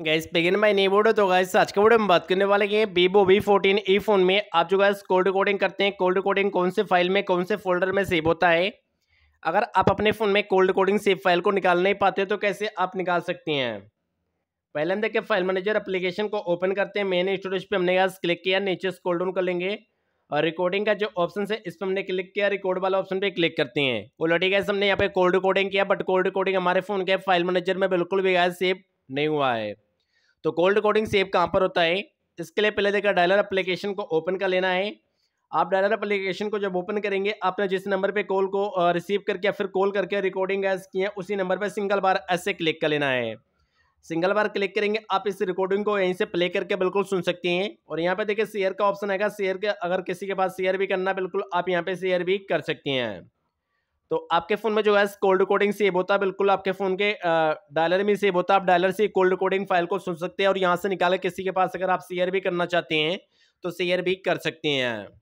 gas बिगिन माई नी बोर्ड तो गैस आज के वीडियो में बात करने वाले हैं Vivo V fourteen E phone में आप जो गैस कोल्ड रिकॉर्डिंग करते हैं कोल्ड रिकॉर्डिंग कौन से फाइल में कौन से फोल्डर में सेव होता है अगर आप अपने फ़ोन में कोल्ड रिकॉर्डिंग सेव फाइल को निकाल नहीं पाते तो कैसे आप निकाल सकती हैं पहले हम देखिए फाइल मैनेजर अप्लीकेशन को ओपन करते हैं मेन स्टोरेज पर हमने गैस क्लिक किया नीचे स्कोल डाउन कर लेंगे और रिकॉर्डिंग का जो ऑप्शन है इस पर हमने क्लिक किया रिकॉर्ड वाला ऑप्शन पर क्लिक करते हैं ऑलरेडी गैस हमने यहाँ पे कोल्ड रिकॉर्डिंग किया बट कोल्ड रिकॉर्डिंग हमारे फ़ोन के फाइल मैनेजर में बिल्कुल भी गैस सेव नहीं हुआ है तो कोल्ड कोडिंग सेव कहाँ पर होता है इसके लिए पहले देखा डायलर अप्लीकेशन को ओपन कर लेना है आप डायलर अप्लीकेशन को जब ओपन करेंगे आपने जिस नंबर पे कॉल को रिसीव करके या फिर कॉल करके रिकॉर्डिंग एज की है उसी नंबर पे सिंगल बार ऐसे क्लिक कर लेना है सिंगल बार क्लिक करेंगे आप इस रिकॉर्डिंग को यहीं से प्ले करके बिल्कुल सुन सकते हैं और यहाँ पे देखिए शेयर का ऑप्शन आएगा शेयर के अगर किसी के पास शेयर भी करना बिल्कुल आप यहाँ पे शेयर भी कर सकते हैं तो आपके फ़ोन में जो है कोल्ड रिकॉर्डिंग सेव होता है बिल्कुल आपके फ़ोन के डायलर में सेव होता है आप डायलर से कोल्ड रिकॉर्डिंग फाइल को सुन सकते हैं और यहाँ से निकाल किसी के पास अगर आप शेयर भी करना चाहते हैं तो शेयर भी कर सकते हैं